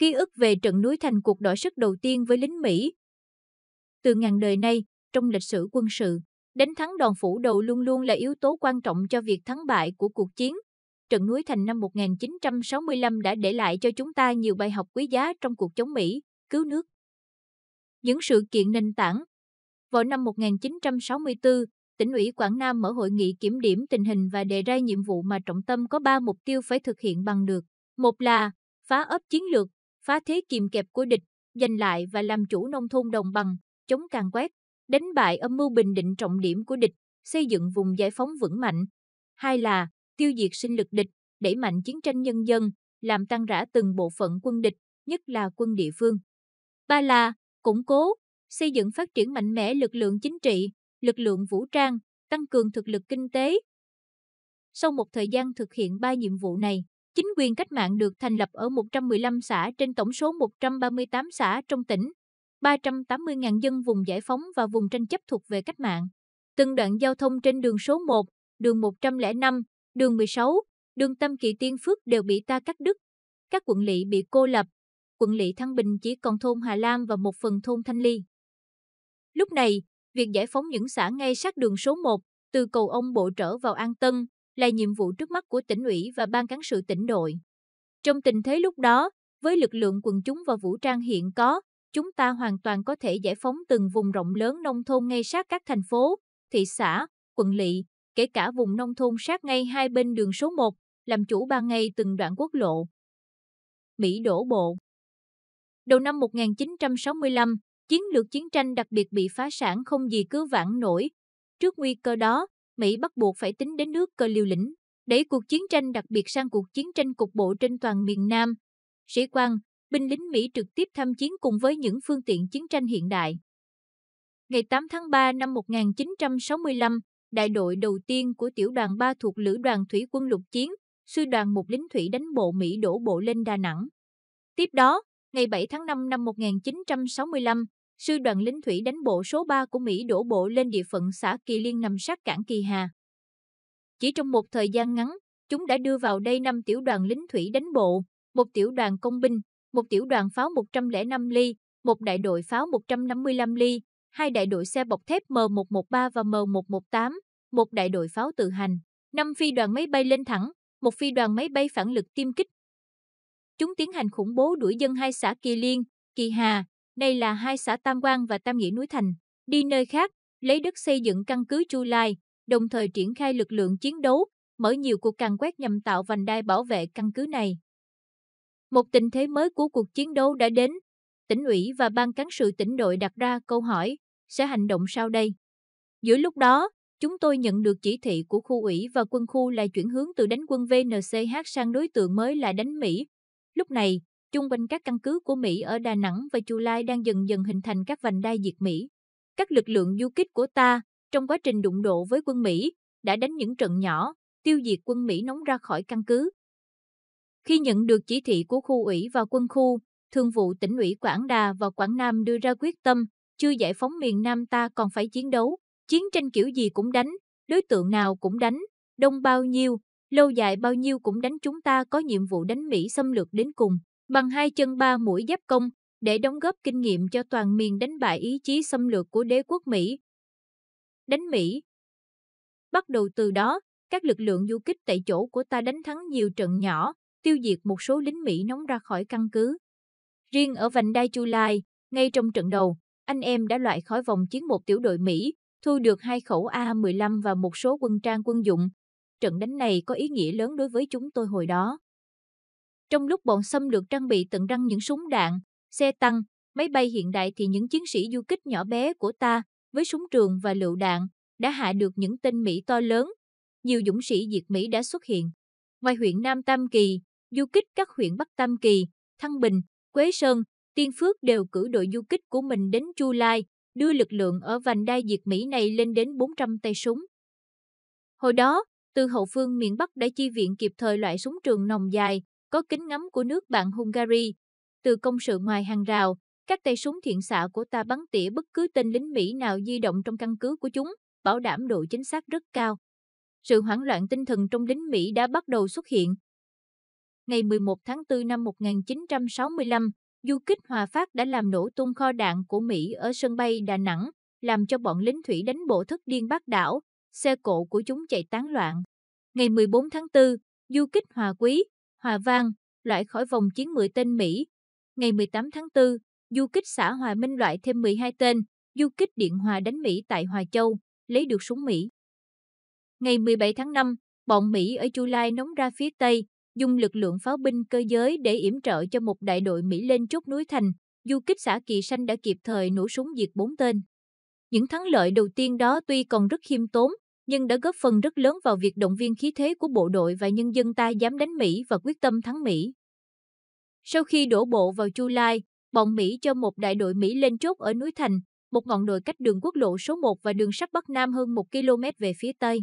ký ức về trận núi thành cuộc đỏ sức đầu tiên với lính Mỹ. Từ ngàn đời nay, trong lịch sử quân sự, đánh thắng đòn phủ đầu luôn luôn là yếu tố quan trọng cho việc thắng bại của cuộc chiến. Trận núi thành năm 1965 đã để lại cho chúng ta nhiều bài học quý giá trong cuộc chống Mỹ, cứu nước. Những sự kiện nền tảng Vào năm 1964, tỉnh ủy Quảng Nam mở hội nghị kiểm điểm tình hình và đề ra nhiệm vụ mà trọng tâm có 3 mục tiêu phải thực hiện bằng được. Một là phá ấp chiến lược, phá thế kìm kẹp của địch, giành lại và làm chủ nông thôn đồng bằng, chống càn quét, đánh bại âm mưu bình định trọng điểm của địch, xây dựng vùng giải phóng vững mạnh. Hai là tiêu diệt sinh lực địch, đẩy mạnh chiến tranh nhân dân, làm tăng rã từng bộ phận quân địch, nhất là quân địa phương. Ba là củng cố, xây dựng phát triển mạnh mẽ lực lượng chính trị, lực lượng vũ trang, tăng cường thực lực kinh tế. Sau một thời gian thực hiện ba nhiệm vụ này, Chính quyền cách mạng được thành lập ở 115 xã trên tổng số 138 xã trong tỉnh, 380.000 dân vùng giải phóng và vùng tranh chấp thuộc về cách mạng. Từng đoạn giao thông trên đường số 1, đường 105, đường 16, đường Tâm Kỳ Tiên Phước đều bị ta cắt đứt. Các quận lỵ bị cô lập. Quận lỵ Thăng Bình chỉ còn thôn Hà Lam và một phần thôn Thanh Ly. Lúc này, việc giải phóng những xã ngay sát đường số 1, từ cầu ông Bộ trở vào An Tân, là nhiệm vụ trước mắt của tỉnh ủy và ban cán sự tỉnh đội. Trong tình thế lúc đó, với lực lượng quần chúng và vũ trang hiện có, chúng ta hoàn toàn có thể giải phóng từng vùng rộng lớn nông thôn ngay sát các thành phố, thị xã, quận lỵ, kể cả vùng nông thôn sát ngay hai bên đường số 1, làm chủ ba ngay từng đoạn quốc lộ. Mỹ đổ bộ Đầu năm 1965, chiến lược chiến tranh đặc biệt bị phá sản không gì cứ vãn nổi. Trước nguy cơ đó, Mỹ bắt buộc phải tính đến nước cơ liều lĩnh, đẩy cuộc chiến tranh đặc biệt sang cuộc chiến tranh cục bộ trên toàn miền Nam. Sĩ quan, binh lính Mỹ trực tiếp tham chiến cùng với những phương tiện chiến tranh hiện đại. Ngày 8 tháng 3 năm 1965, đại đội đầu tiên của tiểu đoàn 3 thuộc Lữ đoàn Thủy quân lục chiến, sư đoàn một lính thủy đánh bộ Mỹ đổ bộ lên Đà Nẵng. Tiếp đó, ngày 7 tháng 5 năm 1965, sư đoàn lính thủy đánh bộ số 3 của Mỹ đổ bộ lên địa phận xã Kỳ Liên nằm sát cảng Kỳ Hà. Chỉ trong một thời gian ngắn, chúng đã đưa vào đây 5 tiểu đoàn lính thủy đánh bộ, một tiểu đoàn công binh, một tiểu đoàn pháo 105 ly, một đại đội pháo 155 ly, hai đại đội xe bọc thép M113 và M118, một đại đội pháo tự hành, 5 phi đoàn máy bay lên thẳng, một phi đoàn máy bay phản lực tiêm kích. Chúng tiến hành khủng bố đuổi dân hai xã Kỳ Liên, Kỳ Hà, đây là hai xã Tam Quang và Tam Nghĩa Núi Thành. Đi nơi khác, lấy đất xây dựng căn cứ Chu Lai, đồng thời triển khai lực lượng chiến đấu, mở nhiều cuộc càn quét nhằm tạo vành đai bảo vệ căn cứ này. Một tình thế mới của cuộc chiến đấu đã đến. Tỉnh ủy và ban cán sự tỉnh đội đặt ra câu hỏi, sẽ hành động sau đây? Giữa lúc đó, chúng tôi nhận được chỉ thị của khu ủy và quân khu là chuyển hướng từ đánh quân VNCH sang đối tượng mới là đánh Mỹ. Lúc này, Trung bình các căn cứ của Mỹ ở Đà Nẵng và Chu Lai đang dần dần hình thành các vành đai diệt Mỹ. Các lực lượng du kích của ta, trong quá trình đụng độ với quân Mỹ, đã đánh những trận nhỏ, tiêu diệt quân Mỹ nóng ra khỏi căn cứ. Khi nhận được chỉ thị của khu ủy và quân khu, Thường vụ tỉnh ủy Quảng Đà và Quảng Nam đưa ra quyết tâm, chưa giải phóng miền Nam ta còn phải chiến đấu, chiến tranh kiểu gì cũng đánh, đối tượng nào cũng đánh, đông bao nhiêu, lâu dài bao nhiêu cũng đánh chúng ta có nhiệm vụ đánh Mỹ xâm lược đến cùng bằng hai chân ba mũi giáp công để đóng góp kinh nghiệm cho toàn miền đánh bại ý chí xâm lược của đế quốc Mỹ. Đánh Mỹ Bắt đầu từ đó, các lực lượng du kích tại chỗ của ta đánh thắng nhiều trận nhỏ, tiêu diệt một số lính Mỹ nóng ra khỏi căn cứ. Riêng ở vành đai Chu Lai, ngay trong trận đầu, anh em đã loại khỏi vòng chiến một tiểu đội Mỹ, thu được hai khẩu A-15 và một số quân trang quân dụng. Trận đánh này có ý nghĩa lớn đối với chúng tôi hồi đó. Trong lúc bọn xâm lược trang bị tận răng những súng đạn, xe tăng, máy bay hiện đại thì những chiến sĩ du kích nhỏ bé của ta, với súng trường và lựu đạn, đã hạ được những tên Mỹ to lớn. Nhiều dũng sĩ diệt Mỹ đã xuất hiện. Ngoài huyện Nam Tam Kỳ, du kích các huyện Bắc Tam Kỳ, Thăng Bình, Quế Sơn, Tiên Phước đều cử đội du kích của mình đến Chu Lai, đưa lực lượng ở vành đai diệt Mỹ này lên đến 400 tay súng. Hồi đó, từ hậu phương miền Bắc đã chi viện kịp thời loại súng trường nòng dài, có kính ngắm của nước bạn Hungary. Từ công sự ngoài hàng rào, các tay súng thiện xạ của ta bắn tỉa bất cứ tên lính Mỹ nào di động trong căn cứ của chúng, bảo đảm độ chính xác rất cao. Sự hoảng loạn tinh thần trong lính Mỹ đã bắt đầu xuất hiện. Ngày 11 tháng 4 năm 1965, du kích Hòa Phát đã làm nổ tung kho đạn của Mỹ ở sân bay Đà Nẵng, làm cho bọn lính thủy đánh bộ thất điên bác đảo, xe cộ của chúng chạy tán loạn. Ngày 14 tháng 4, du kích Hòa Quý, Hòa Vang loại khỏi vòng chiến 10 tên Mỹ. Ngày 18 tháng 4, du kích xã Hòa Minh loại thêm 12 tên, du kích Điện Hòa đánh Mỹ tại Hòa Châu, lấy được súng Mỹ. Ngày 17 tháng 5, bọn Mỹ ở Chu Lai nóng ra phía Tây, dùng lực lượng pháo binh cơ giới để yểm trợ cho một đại đội Mỹ lên chốt núi thành, du kích xã Kỳ Sanh đã kịp thời nổ súng diệt 4 tên. Những thắng lợi đầu tiên đó tuy còn rất khiêm tốn, nhưng đã góp phần rất lớn vào việc động viên khí thế của bộ đội và nhân dân ta dám đánh Mỹ và quyết tâm thắng Mỹ. Sau khi đổ bộ vào Chu Lai, bọn Mỹ cho một đại đội Mỹ lên chốt ở núi Thành, một ngọn đồi cách đường quốc lộ số 1 và đường sắt Bắc Nam hơn 1 km về phía Tây.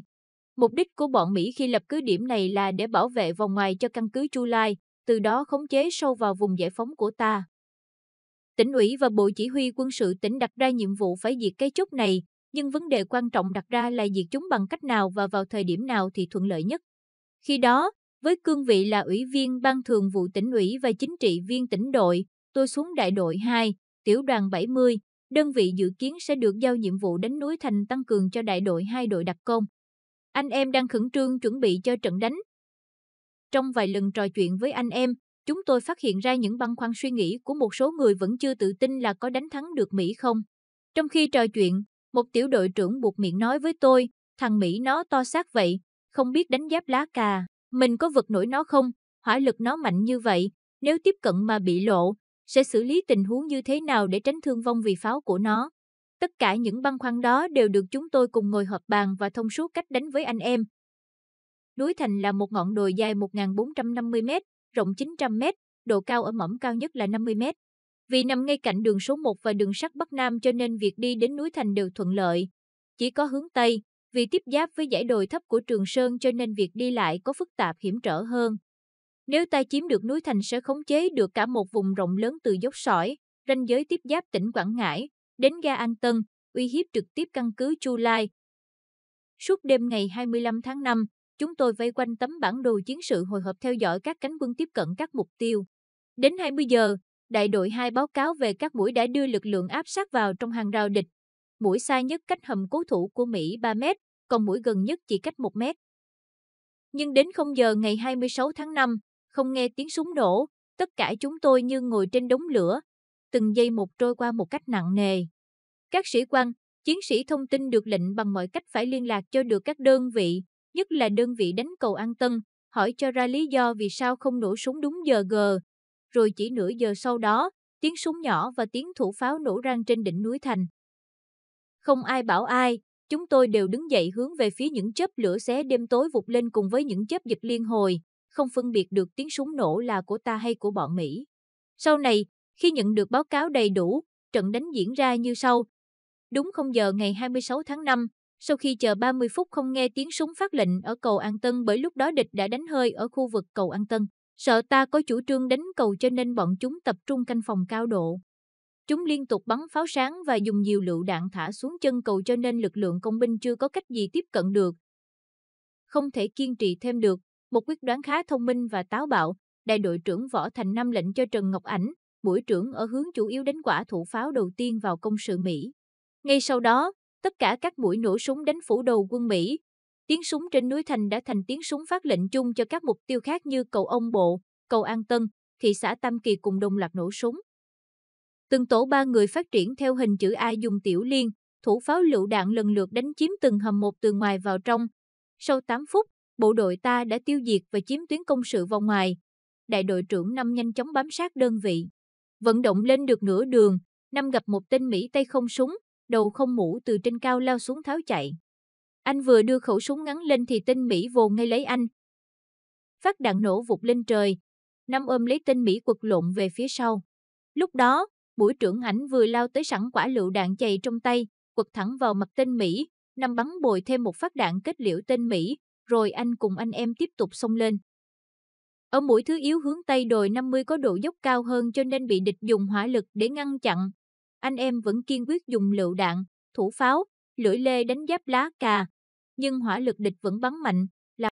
Mục đích của bọn Mỹ khi lập cứ điểm này là để bảo vệ vòng ngoài cho căn cứ Chu Lai, từ đó khống chế sâu vào vùng giải phóng của ta. Tỉnh ủy và Bộ Chỉ huy quân sự tỉnh đặt ra nhiệm vụ phải diệt cái chốt này, nhưng vấn đề quan trọng đặt ra là diệt chúng bằng cách nào và vào thời điểm nào thì thuận lợi nhất. Khi đó, với cương vị là ủy viên ban thường vụ tỉnh ủy và chính trị viên tỉnh đội, tôi xuống đại đội 2, tiểu đoàn 70, đơn vị dự kiến sẽ được giao nhiệm vụ đánh núi thành tăng cường cho đại đội 2 đội đặc công. Anh em đang khẩn trương chuẩn bị cho trận đánh. Trong vài lần trò chuyện với anh em, chúng tôi phát hiện ra những băn khoăn suy nghĩ của một số người vẫn chưa tự tin là có đánh thắng được Mỹ không. Trong khi trò chuyện, một tiểu đội trưởng buộc miệng nói với tôi, thằng Mỹ nó to xác vậy, không biết đánh giáp lá cà, mình có vật nổi nó không, hỏa lực nó mạnh như vậy, nếu tiếp cận mà bị lộ, sẽ xử lý tình huống như thế nào để tránh thương vong vì pháo của nó. Tất cả những băn khoăn đó đều được chúng tôi cùng ngồi họp bàn và thông suốt cách đánh với anh em. Núi Thành là một ngọn đồi dài 1.450m, rộng 900m, độ cao ở mỏm cao nhất là 50m. Vì nằm ngay cạnh đường số 1 và đường sắt Bắc Nam cho nên việc đi đến núi Thành đều thuận lợi. Chỉ có hướng Tây, vì tiếp giáp với dãy đồi thấp của Trường Sơn cho nên việc đi lại có phức tạp hiểm trở hơn. Nếu ta chiếm được núi Thành sẽ khống chế được cả một vùng rộng lớn từ dốc sỏi, ranh giới tiếp giáp tỉnh Quảng Ngãi, đến ga An Tân, uy hiếp trực tiếp căn cứ Chu Lai. Suốt đêm ngày 25 tháng 5, chúng tôi vây quanh tấm bản đồ chiến sự hồi hộp theo dõi các cánh quân tiếp cận các mục tiêu. Đến 20 giờ, đại đội 2 báo cáo về các mũi đã đưa lực lượng áp sát vào trong hàng rào địch. Mũi xa nhất cách hầm cố thủ của Mỹ 3 mét, còn mũi gần nhất chỉ cách 1 mét. Nhưng đến 0 giờ ngày 26 tháng 5, không nghe tiếng súng nổ, tất cả chúng tôi như ngồi trên đống lửa, từng giây một trôi qua một cách nặng nề. Các sĩ quan, chiến sĩ thông tin được lệnh bằng mọi cách phải liên lạc cho được các đơn vị, nhất là đơn vị đánh cầu An Tân, hỏi cho ra lý do vì sao không nổ súng đúng giờ gờ rồi chỉ nửa giờ sau đó, tiếng súng nhỏ và tiếng thủ pháo nổ rang trên đỉnh núi thành. Không ai bảo ai, chúng tôi đều đứng dậy hướng về phía những chớp lửa xé đêm tối vụt lên cùng với những chớp giật liên hồi, không phân biệt được tiếng súng nổ là của ta hay của bọn Mỹ. Sau này, khi nhận được báo cáo đầy đủ, trận đánh diễn ra như sau. Đúng không giờ ngày 26 tháng 5, sau khi chờ 30 phút không nghe tiếng súng phát lệnh ở cầu An Tân bởi lúc đó địch đã đánh hơi ở khu vực cầu An Tân. Sợ ta có chủ trương đánh cầu cho nên bọn chúng tập trung canh phòng cao độ. Chúng liên tục bắn pháo sáng và dùng nhiều lựu đạn thả xuống chân cầu cho nên lực lượng công binh chưa có cách gì tiếp cận được. Không thể kiên trì thêm được, một quyết đoán khá thông minh và táo bạo, đại đội trưởng Võ Thành Nam lệnh cho Trần Ngọc Ảnh, mũi trưởng ở hướng chủ yếu đánh quả thủ pháo đầu tiên vào công sự Mỹ. Ngay sau đó, tất cả các mũi nổ súng đánh phủ đầu quân Mỹ, Tiếng súng trên núi Thành đã thành tiếng súng phát lệnh chung cho các mục tiêu khác như cầu Ông Bộ, cầu An Tân, thị xã Tam Kỳ cùng đồng loạt nổ súng. Từng tổ ba người phát triển theo hình chữ A dùng tiểu liên, thủ pháo lựu đạn lần lượt đánh chiếm từng hầm một từ ngoài vào trong. Sau 8 phút, bộ đội ta đã tiêu diệt và chiếm tuyến công sự vào ngoài. Đại đội trưởng năm nhanh chóng bám sát đơn vị. Vận động lên được nửa đường, năm gặp một tên Mỹ tay không súng, đầu không mũ từ trên cao lao xuống tháo chạy. Anh vừa đưa khẩu súng ngắn lên thì tên Mỹ vồ ngay lấy anh. Phát đạn nổ vụt lên trời. Năm ôm lấy tên Mỹ quật lộn về phía sau. Lúc đó, mũi trưởng ảnh vừa lao tới sẵn quả lựu đạn chày trong tay, quật thẳng vào mặt tên Mỹ. Năm bắn bồi thêm một phát đạn kết liễu tên Mỹ, rồi anh cùng anh em tiếp tục xông lên. Ở mũi thứ yếu hướng Tây đồi 50 có độ dốc cao hơn cho nên bị địch dùng hỏa lực để ngăn chặn. Anh em vẫn kiên quyết dùng lựu đạn, thủ pháo, lưỡi lê đánh giáp lá cà, nhưng hỏa lực địch vẫn bắn mạnh,